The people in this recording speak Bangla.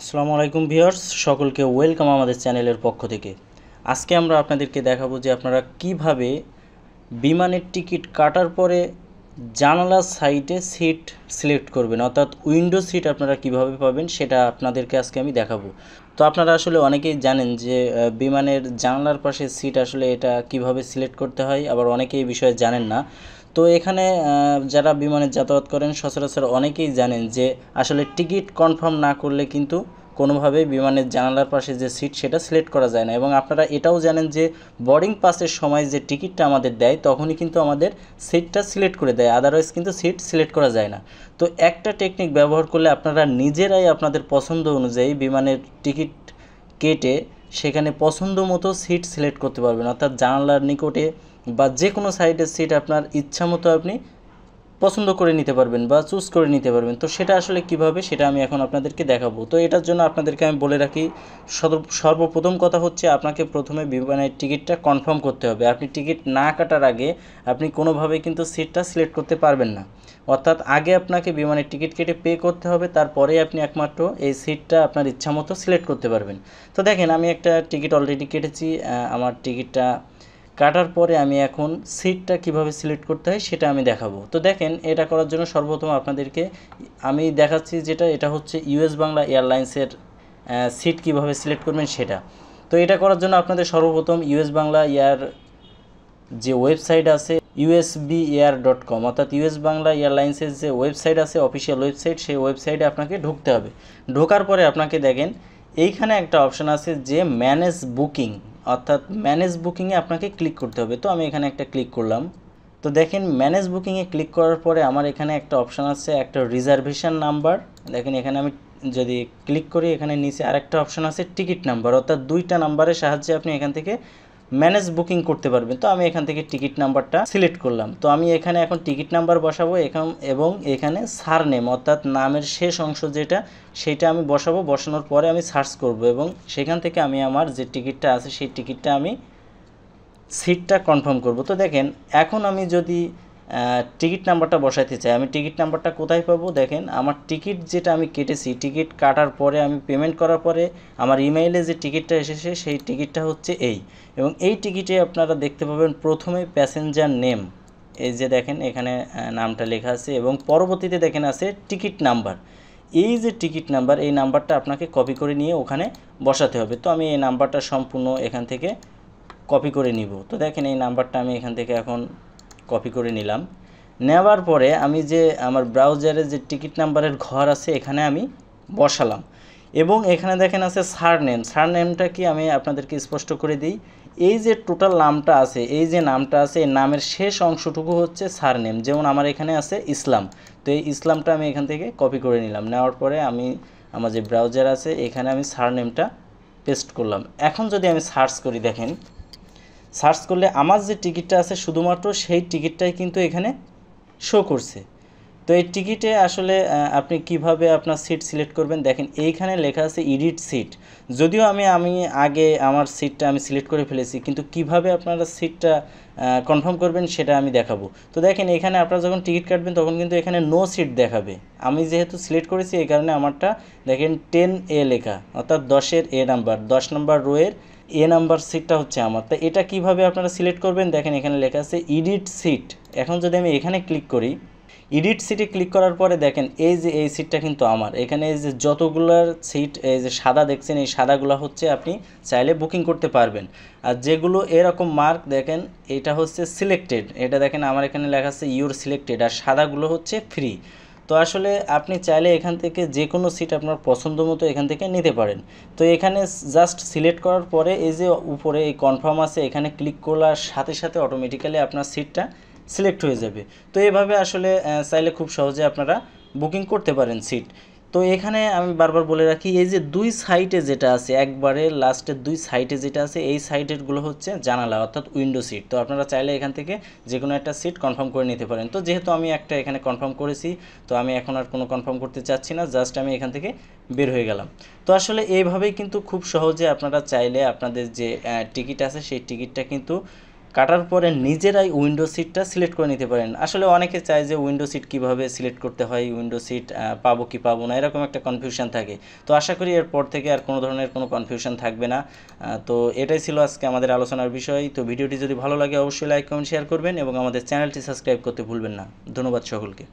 আসসালামু আলাইকুম ভিউয়ার্স সকলকে ওয়েলকাম আমাদের চ্যানেলের পক্ষ থেকে আজকে আমরা আপনাদেরকে দেখাবো যে আপনারা কিভাবে বিমানের টিকিট কাটার পরে জানালা সাইটে সিট সিলেক্ট করবেন অর্থাৎ উইন্ডো সিট আপনারা কিভাবে পাবেন সেটা আপনাদেরকে আজকে আমি দেখাবো তো আপনারা আসলে অনেকেই জানেন যে বিমানের জানলার পাশে সিট আসলে এটা কিভাবে সিলেক্ট করতে হয় আবার অনেকেই এই বিষয়ে জানেন না তো এখানে যারা বিমানে যাতায়াত করেন সচরাচর অনেকেই জানেন যে আসলে টিকিট কনফার্ম না করলে কিন্তু কোনোভাবেই বিমানের জানালার পাশে যে সিট সেটা সিলেক্ট করা যায় না এবং আপনারা এটাও জানেন যে বোর্ডিং পাসের সময় যে টিকিটটা আমাদের দেয় তখনই কিন্তু আমাদের সিটটা সিলেক্ট করে দেয় আদারওয়াইজ কিন্তু সিট সিলেক্ট করা যায় না তো একটা টেকনিক ব্যবহার করলে আপনারা নিজেরাই আপনাদের পছন্দ অনুযায়ী বিমানের টিকিট কেটে সেখানে পছন্দ মতো সিট সিলেক্ট করতে পারবেন অর্থাৎ জানালার নিকটে বা যে কোনো সাইডের সিট আপনার ইচ্ছা মতো আপনি পছন্দ করে নিতে পারবেন বা চুজ করে নিতে পারবেন তো সেটা আসলে কিভাবে সেটা আমি এখন আপনাদেরকে দেখাবো তো এটার জন্য আপনাদেরকে আমি বলে রাখি সর্বপ্রথম কথা হচ্ছে আপনাকে প্রথমে বিমানের টিকিটটা কনফার্ম করতে হবে আপনি টিকিট না কাটার আগে আপনি কোনোভাবে কিন্তু সিটটা সিলেক্ট করতে পারবেন না অর্থাৎ আগে আপনাকে বিমানের টিকিট কেটে পে করতে হবে তারপরে আপনি একমাত্র এই সিটটা আপনার ইচ্ছা মতো সিলেক্ট করতে পারবেন তো দেখেন আমি একটা টিকিট অলরেডি কেটেছি আমার টিকিটটা কাটার পরে আমি এখন সিটটা কিভাবে সিলেক্ট করতে হয় সেটা আমি দেখাবো তো দেখেন এটা করার জন্য সর্বপ্রথম আপনাদেরকে আমি দেখাচ্ছি যেটা এটা হচ্ছে ইউএস বাংলা এয়ারলাইন্সের সিট কিভাবে সিলেক্ট করবেন সেটা তো এটা করার জন্য আপনাদের সর্বপ্রথম ইউএস বাংলা এয়ার যে ওয়েবসাইট আছে ইউএসবি এয়ার ডট কম অর্থাৎ ইউএস বাংলা এয়ারলাইন্সের যে ওয়েবসাইট আছে অফিসিয়াল ওয়েবসাইট সেই ওয়েবসাইটে আপনাকে ঢুকতে হবে ঢোকার পরে আপনাকে দেখেন এইখানে একটা অপশান আছে যে ম্যানেজ বুকিং অর্থাৎ ম্যানেজ বুকিংয়ে আপনাকে ক্লিক করতে হবে তো আমি এখানে একটা ক্লিক করলাম তো দেখেন ম্যানেজ বুকিংয়ে ক্লিক করার পরে আমার এখানে একটা অপশান আছে একটা রিজার্ভেশন নাম্বার দেখেন এখানে আমি যদি ক্লিক করি এখানে নিচে আরেকটা অপশান আছে টিকিট নাম্বার অর্থাৎ দুইটা নাম্বারের সাহায্যে আপনি এখান থেকে ম্যানেজ বুকিং করতে পারবেন তো আমি এখান থেকে টিকিট নাম্বারটা সিলেক্ট করলাম তো আমি এখানে এখন টিকিট নাম্বার বসাবো এখান এবং এখানে সার নেম অর্থাৎ নামের শেষ অংশ যেটা সেটা আমি বসাবো বসানোর পরে আমি সার্চ করব এবং সেখান থেকে আমি আমার যে টিকিটটা আছে সেই টিকিটটা আমি সিটটা কনফার্ম করব তো দেখেন এখন আমি যদি টিকিট নাম্বারটা বসাইতে চাই আমি টিকিট নাম্বারটা কোথায় পাবো দেখেন আমার টিকিট যেটা আমি কেটেছি টিকিট কাটার পরে আমি পেমেন্ট করার পরে আমার ইমেইলে যে টিকিটটা এসেছে সেই টিকিটটা হচ্ছে এই এবং এই টিকিটে আপনারা দেখতে পাবেন প্রথমে প্যাসেঞ্জার নেম এই যে দেখেন এখানে নামটা লেখা আছে এবং পরবর্তীতে দেখেন আছে টিকিট নাম্বার এই যে টিকিট নাম্বার এই নাম্বারটা আপনাকে কপি করে নিয়ে ওখানে বসাতে হবে তো আমি এই নাম্বারটা সম্পূর্ণ এখান থেকে কপি করে নিব তো দেখেন এই নাম্বারটা আমি এখান থেকে এখন কপি করে নিলাম নেওয়ার পরে আমি যে আমার ব্রাউজারে যে টিকিট নাম্বারের ঘর আছে এখানে আমি বসালাম এবং এখানে দেখেন আছে সার নেম সার নেমটা কি আমি আপনাদেরকে স্পষ্ট করে দিই এই যে টোটাল নামটা আছে এই যে নামটা আছে এই নামের শেষ অংশটুকু হচ্ছে সার নেম যেমন আমার এখানে আছে ইসলাম তো এই ইসলামটা আমি এখান থেকে কপি করে নিলাম নেওয়ার পরে আমি আমার যে ব্রাউজার আছে এখানে আমি সার নেমটা পেস্ট করলাম এখন যদি আমি সার্চ করি দেখেন সার্চ করলে আমার যে টিকিটটা আছে শুধুমাত্র সেই টিকিটটাই কিন্তু এখানে শো করছে তো এই টিকিটে আসলে আপনি কিভাবে আপনার সিট সিলেক্ট করবেন দেখেন এইখানে লেখা আছে ইডিট সিট যদিও আমি আমি আগে আমার সিটটা আমি সিলেক্ট করে ফেলেছি কিন্তু কিভাবে আপনারা সিটটা কনফার্ম করবেন সেটা আমি দেখাবো তো দেখেন এখানে আপনারা যখন টিকিট কাটবেন তখন কিন্তু এখানে নো সিট দেখাবে আমি যেহেতু সিলেক্ট করেছি এই কারণে আমারটা দেখেন টেন এ লেখা অর্থাৎ দশের এ নাম্বার দশ নাম্বার রোয়ের এ নাম্বার সিটটা হচ্ছে আমার তা এটা কিভাবে আপনারা সিলেক্ট করবেন দেখেন এখানে লেখা আছে ইডিট সিট এখন যদি আমি এখানে ক্লিক করি ইডিট সিটে ক্লিক করার পরে দেখেন এই যে এই সিটটা কিন্তু আমার এখানে এই যে যতগুলার সিট এই যে সাদা দেখছেন এই সাদাগুলো হচ্ছে আপনি চাইলে বুকিং করতে পারবেন আর যেগুলো এরকম মার্ক দেখেন এটা হচ্ছে সিলেক্টেড এটা দেখেন আমার এখানে লেখা আছে ইউর সিলেক্টেড আর সাদাগুলো হচ্ছে ফ্রি তো আসলে আপনি চাইলে এখান থেকে যে কোনো সিট আপনার পছন্দ মতো এখান থেকে নিতে পারেন তো এখানে জাস্ট সিলেক্ট করার পরে এই যে উপরে এই কনফার্ম আছে এখানে ক্লিক করার সাথে সাথে অটোমেটিক্যালি আপনার সিটটা সিলেক্ট হয়ে যাবে তো এভাবে আসলে চাইলে খুব সহজে আপনারা বুকিং করতে পারেন সিট তো এখানে আমি বারবার বলে রাখি এই যে দুই সাইটে যেটা আছে একবারে লাস্টের দুই সাইটে যেটা আছে এই সাইটেরগুলো হচ্ছে জানালা অর্থাৎ উইন্ডো সিট তো আপনারা চাইলে এখান থেকে যে কোনো একটা সিট কনফার্ম করে নিতে পারেন তো যেহেতু আমি একটা এখানে কনফার্ম করেছি তো আমি এখন আর কোনো কনফার্ম করতে চাচ্ছি না জাস্ট আমি এখান থেকে বের হয়ে গেলাম তো আসলে এইভাবেই কিন্তু খুব সহজে আপনারা চাইলে আপনাদের যে টিকিট আছে সেই টিকিটটা কিন্তু কাটার পরে নিজেরাই উইন্ডো সিটটা সিলেক্ট করে নিতে পারেন আসলে অনেকে চায় যে উইন্ডো সিট কিভাবে সিলেক্ট করতে হয় উইন্ডো সিট পাবো কি পাবো না এরকম একটা কনফিউশন থাকে তো আশা করি এরপর থেকে আর কোনো ধরনের কোনো কনফিউশন থাকবে না তো এটাই ছিল আজকে আমাদের আলোচনার বিষয় তো ভিডিওটি যদি ভালো লাগে অবশ্যই লাইক কমেন্ট শেয়ার করবেন এবং আমাদের চ্যানেলটি সাবস্ক্রাইব করতে ভুলবেন না ধন্যবাদ সকলকে